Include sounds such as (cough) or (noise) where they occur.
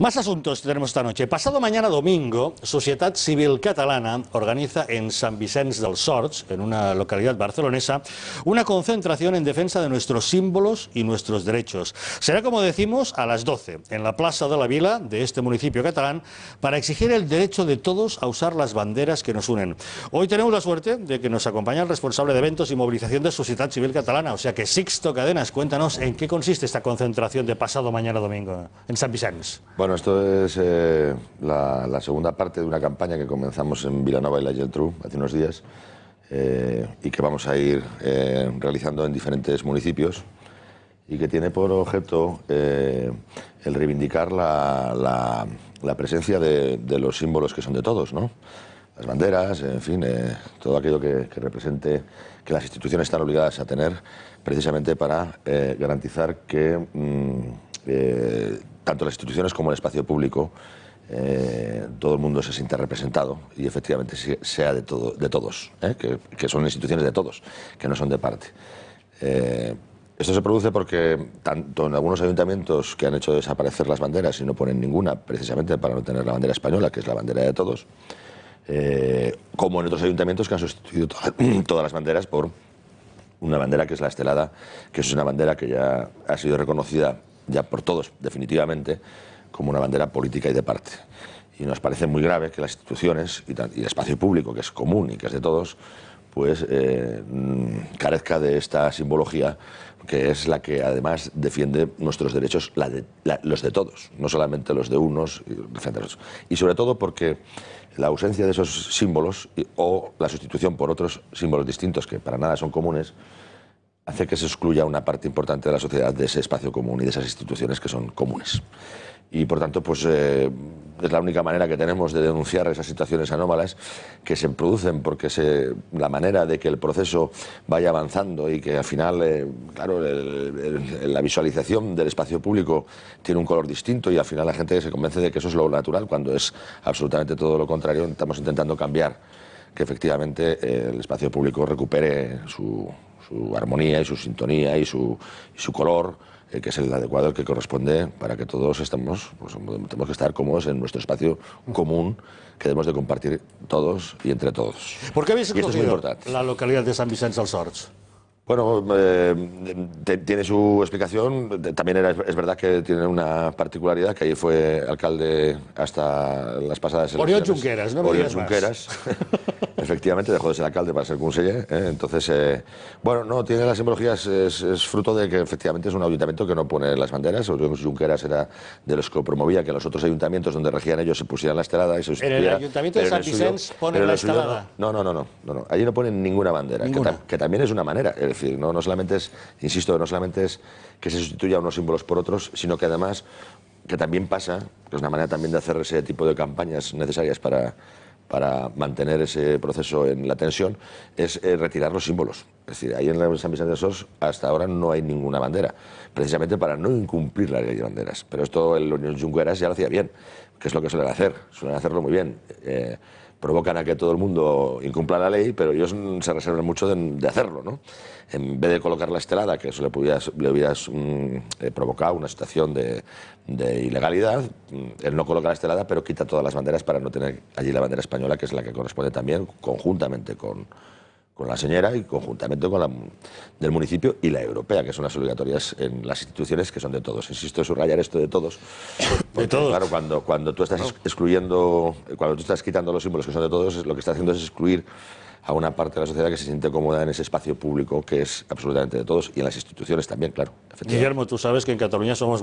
Más asuntos tenemos esta noche. Pasado mañana domingo, Sociedad Civil Catalana organiza en San Vicente del Sorts, en una localidad barcelonesa, una concentración en defensa de nuestros símbolos y nuestros derechos. Será, como decimos, a las 12, en la Plaza de la Vila de este municipio catalán, para exigir el derecho de todos a usar las banderas que nos unen. Hoy tenemos la suerte de que nos acompaña el responsable de eventos y movilización de Sociedad Civil Catalana, o sea que Sixto Cadenas, cuéntanos en qué consiste esta concentración de pasado mañana domingo en San Vicente. Bueno, bueno, esto es eh, la, segunda parte de una campaña que comenzamos en Vilanova y la Geltrú hace unos días eh, y que vamos a ir eh, realizando en diferentes municipios y que tiene por objeto el reivindicar la, presencia de, los símbolos que son de todos, Las banderas, en fin, todo aquello que, represente, que las instituciones están obligadas a tener precisamente para garantizar que... Mm, tanto las instituciones como el espacio público, eh, todo el mundo se siente representado y efectivamente sea de, todo, de todos, ¿eh? que, son instituciones de todos, que no son de parte. Eh, esto se produce porque tanto en algunos ayuntamientos que han hecho desaparecer las banderas y no ponen ninguna, precisamente para no tener la bandera española, que es la bandera de todos, como en otros ayuntamientos que han sustituido (clears throat) todas las banderas por una bandera que es la estelada, que es una bandera que ya ha sido reconocida ya por todos definitivamente, como una bandera política y de parte. Y nos parece muy grave que las instituciones y, el espacio público, que es común y que es de todos, pues eh, mm, carezca de esta simbología que es la que además defiende nuestros derechos, los de todos, no solamente los de unos y de Y sobre todo porque la ausencia de esos símbolos o la sustitución por otros símbolos distintos que para nada son comunes, hace que se excluya una parte importante de la sociedad de ese espacio común y de esas instituciones que son comunes. Y por tanto, pues eh, es la única manera que tenemos de denunciar esas situaciones anómalas que se producen, porque la manera de que el proceso vaya avanzando y que al final, eh, claro, la visualización del espacio público tiene un color distinto y al final la gente se convence de que eso es lo natural, cuando es absolutamente todo lo contrario. Estamos intentando cambiar que efectivamente eh, el espacio público recupere su su armonía y su sintonía y su, su color, eh, que es el adecuado, el que corresponde para que todos estemos, pues, tenemos que estar cómodos en nuestro espacio común que debemos de compartir todos y entre todos. ¿Por qué habéis escogido la localidad de San Vicente del Sorts? Bueno, eh, tiene su explicación. También es verdad que tiene una particularidad, que ahí fue alcalde hasta las pasadas elecciones. Oriol Junqueras, no (laughs) Efectivamente, dejó de ser alcalde para ser conseller. ¿eh? Entonces, eh, bueno, no, tiene las simbologías, es, fruto de que efectivamente es un ayuntamiento que no pone las banderas. Junqueras era de los que promovía que los otros ayuntamientos donde regían ellos se pusieran la estelada y se En el ayuntamiento de San Vicente ponen la estelada. No, no, no, no, no, no. Allí no ponen ninguna bandera, Que, también es una manera. Es decir, no, no solamente es, insisto, no solamente es que se sustituya unos símbolos por otros, sino que además, que también pasa, que es una manera también de hacer ese tipo de campañas necesarias para para mantener ese proceso en la tensión, es eh, retirar los símbolos. Es decir, ahí en la San de Sos hasta ahora no hay ninguna bandera, precisamente para no incumplir la ley de banderas. Pero esto el Unión Junqueras ya lo hacía bien, que es lo que suelen hacer, suelen hacerlo muy bien. Eh, provocan a que todo el mundo incumpla la ley, pero ellos se reservan mucho de, hacerlo, ¿no? En vez de colocar la estelada, que eso le, pudiera, le hubiera mm, eh, provocado una situación de, de ilegalidad, mm, él no coloca la estelada, pero quita todas las banderas para no tener allí la bandera española, que es la que corresponde también conjuntamente con, con la señora y conjuntamente con la del municipio y la europea, que son las obligatorias en las instituciones que son de todos. Insisto en subrayar esto de todos. Porque, Claro, cuando, cuando tú estás excluyendo, cuando tú estás quitando los símbolos que son de todos, lo que estás haciendo es excluir a una parte de la sociedad que se siente cómoda en ese espacio público que es absolutamente de todos y en las instituciones también, claro. Guillermo, tú sabes que en Cataluña somos